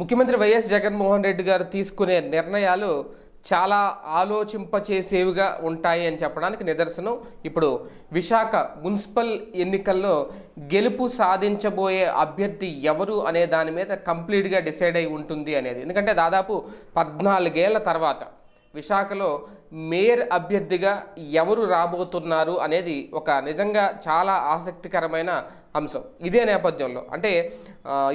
ముఖ్యమంత్రి వైఎస్ జగన్మోహన్ రెడ్డి గారు తీసుకునే నిర్ణయాలు చాలా ఆలోచింపచేసేవిగా ఉంటాయి అని చెప్పడానికి నిదర్శనం ఇప్పుడు విశాఖ మున్సిపల్ ఎన్నికల్లో గెలుపు సాధించబోయే అభ్యర్థి ఎవరు అనే దాని మీద కంప్లీట్గా డిసైడ్ అయి ఉంటుంది అనేది ఎందుకంటే దాదాపు పద్నాలుగేళ్ల తర్వాత విశాఖలో మేయర్ అభ్యర్థిగా ఎవరు రాబోతున్నారు అనేది ఒక నిజంగా చాలా ఆసక్తికరమైన అంశం ఇదే నేపథ్యంలో అంటే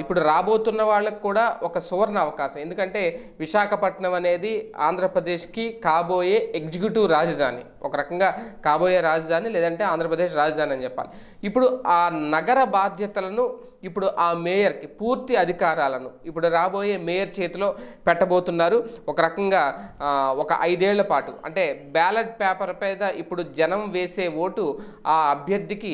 ఇప్పుడు రాబోతున్న వాళ్ళకు కూడా ఒక సువర్ణ అవకాశం ఎందుకంటే విశాఖపట్నం అనేది ఆంధ్రప్రదేశ్కి కాబోయే ఎగ్జిక్యూటివ్ రాజధాని ఒక రకంగా కాబోయే రాజధాని లేదంటే ఆంధ్రప్రదేశ్ రాజధాని అని చెప్పాలి ఇప్పుడు ఆ నగర బాధ్యతలను ఇప్పుడు ఆ మేయర్కి పూర్తి అధికారాలను ఇప్పుడు రాబోయే మేయర్ చేతిలో పెట్టబోతున్నారు ఒక రకంగా ఒక ఐదేళ్ల పాటు అంటే బ్యాలెట్ పేపర్ మీద ఇప్పుడు జనం వేసే ఓటు ఆ అభ్యర్థికి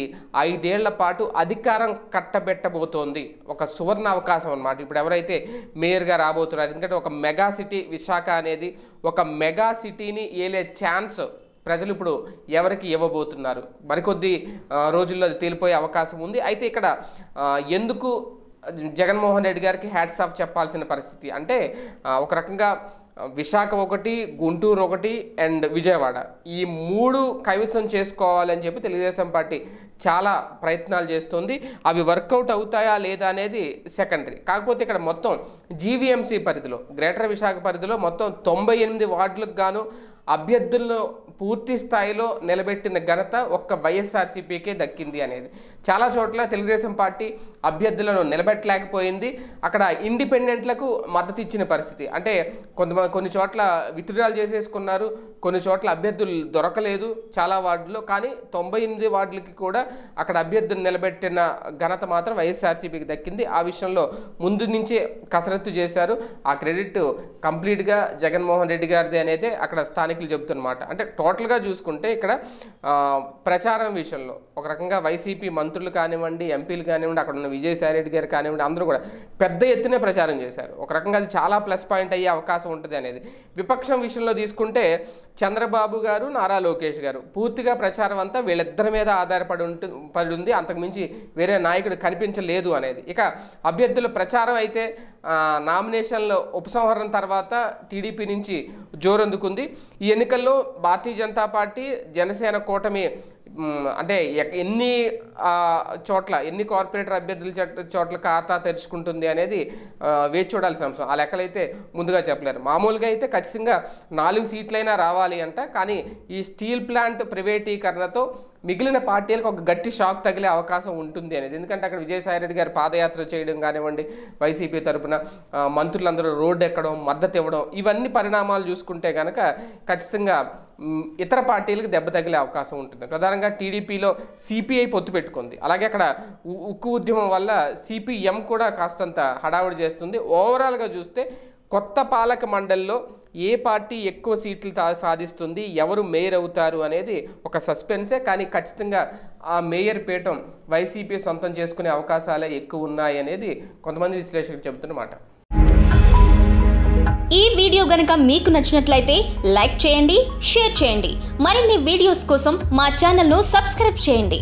ఐదేళ్ల పాటు అధికారం కట్టబెట్టబోతోంది ఒక సువర్ణ అవకాశం అనమాట ఇప్పుడు ఎవరైతే మేయర్గా రాబోతున్నారు ఎందుకంటే ఒక మెగా సిటీ విశాఖ అనేది ఒక మెగా సిటీని ఏలే ఛాన్స్ ప్రజలు ఇప్పుడు ఎవరికి ఇవ్వబోతున్నారు మరికొద్ది రోజుల్లో తేలిపోయే అవకాశం ఉంది అయితే ఇక్కడ ఎందుకు జగన్మోహన్ రెడ్డి గారికి హ్యాట్స్ ఆఫ్ చెప్పాల్సిన పరిస్థితి అంటే ఒక రకంగా విశాఖ ఒకటి గుంటూరు ఒకటి అండ్ విజయవాడ ఈ మూడు కైవసం చేసుకోవాలని చెప్పి తెలుగుదేశం పార్టీ చాలా ప్రయత్నాలు చేస్తుంది అవి వర్కౌట్ అవుతాయా లేదా అనేది సెకండరీ కాకపోతే ఇక్కడ మొత్తం జీవీఎంసీ పరిధిలో గ్రేటర్ విశాఖ పరిధిలో మొత్తం తొంభై ఎనిమిది వార్డులకు గాను అభ్యర్థులను పూర్తి స్థాయిలో నిలబెట్టిన ఘనత ఒక్క వైఎస్ఆర్సీపీకే దక్కింది అనేది చాలా చోట్ల తెలుగుదేశం పార్టీ అభ్యర్థులను నిలబెట్టలేకపోయింది అక్కడ ఇండిపెండెంట్లకు మద్దతు ఇచ్చిన పరిస్థితి అంటే కొంత కొన్ని చోట్ల విత్డ్రాల్ చేసేసుకున్నారు కొన్ని చోట్ల అభ్యర్థులు దొరకలేదు చాలా వార్డుల్లో కానీ తొంభై ఎనిమిది వార్డులకి కూడా అక్కడ అభ్యర్థులు నిలబెట్టిన ఘనత మాత్రం వైఎస్ఆర్సీపీకి దక్కింది ఆ విషయంలో ముందు నుంచే కసరత్తు చేశారు ఆ క్రెడిట్ కంప్లీట్గా జగన్మోహన్ రెడ్డి గారిది అనేది అక్కడ స్థానికులు చెబుతున్నమాట అంటే టోటల్ టోటల్గా చూసుకుంటే ఇక్కడ ప్రచారం విషయంలో ఒక రకంగా వైసీపీ మంత్రులు కానివ్వండి ఎంపీలు కానివ్వండి అక్కడ ఉన్న విజయసాయి రెడ్డి గారు కానివ్వండి అందరూ కూడా పెద్ద ఎత్తున ప్రచారం చేశారు ఒక రకంగా అది చాలా ప్లస్ పాయింట్ అయ్యే అవకాశం ఉంటుంది అనేది విపక్షం విషయంలో తీసుకుంటే చంద్రబాబు గారు నారా లోకేష్ గారు పూర్తిగా ప్రచారం అంతా వీళ్ళిద్దరి మీద ఆధారపడి ఉంటు పడి ఉంది అంతకుమించి వేరే నాయకుడు కనిపించలేదు అనేది ఇక అభ్యర్థుల ప్రచారం అయితే నామినేషన్ల ఉపసంహరణ తర్వాత టీడీపీ నుంచి జోరందుకుంది ఈ ఎన్నికల్లో భారతీయ జనతా పార్టీ జనసేన కూటమి అంటే ఎన్ని చోట్ల ఎన్ని కార్పొరేటర్ అభ్యర్థుల చోట్ల ఖాతా తెరుచుకుంటుంది అనేది వేచి చూడాల్సిన అంశం ఆ లెక్కలైతే ముందుగా చెప్పలేరు మామూలుగా అయితే ఖచ్చితంగా నాలుగు సీట్లైనా రావాలి అంట కానీ ఈ స్టీల్ ప్లాంట్ ప్రైవేటీకరణతో మిగిలిన పార్టీలకు ఒక గట్టి షాక్ తగిలే అవకాశం ఉంటుంది అనేది ఎందుకంటే అక్కడ విజయసాయి రెడ్డి గారు పాదయాత్ర చేయడం కానివ్వండి వైసీపీ తరఫున మంత్రులందరూ రోడ్డు ఎక్కడం మద్దతు ఇవ్వడం ఇవన్నీ పరిణామాలు చూసుకుంటే కనుక ఖచ్చితంగా ఇతర పార్టీలకు దెబ్బ తగిలే అవకాశం ఉంటుంది ప్రధానంగా టీడీపీలో సిపిఐ పొత్తు పెట్టుకుంది అలాగే అక్కడ ఉక్కు ఉద్యమం వల్ల సిపిఎం కూడా కాస్తంత హడావుడి చేస్తుంది ఓవరాల్గా చూస్తే కొత్త పాలక మండలిలో ఏ పార్టీ ఎక్కువ సీట్లు సాధిస్తుంది ఎవరు మేయర్ అవుతారు అనేది ఒక సస్పెన్సే కానీ ఖచ్చితంగా ఆ మేయర్ పీఠం వైసీపీ సొంతం చేసుకునే అవకాశాలే ఎక్కువ ఉన్నాయనేది కొంతమంది విశ్లేషకులు చెబుతున్నమాట ఈ వీడియో గనక మీకు నచ్చినట్లయితే లైక్ చేయండి షేర్ చేయండి మరిన్ని వీడియోస్ కోసం మా ఛానల్ను సబ్స్క్రైబ్ చేయండి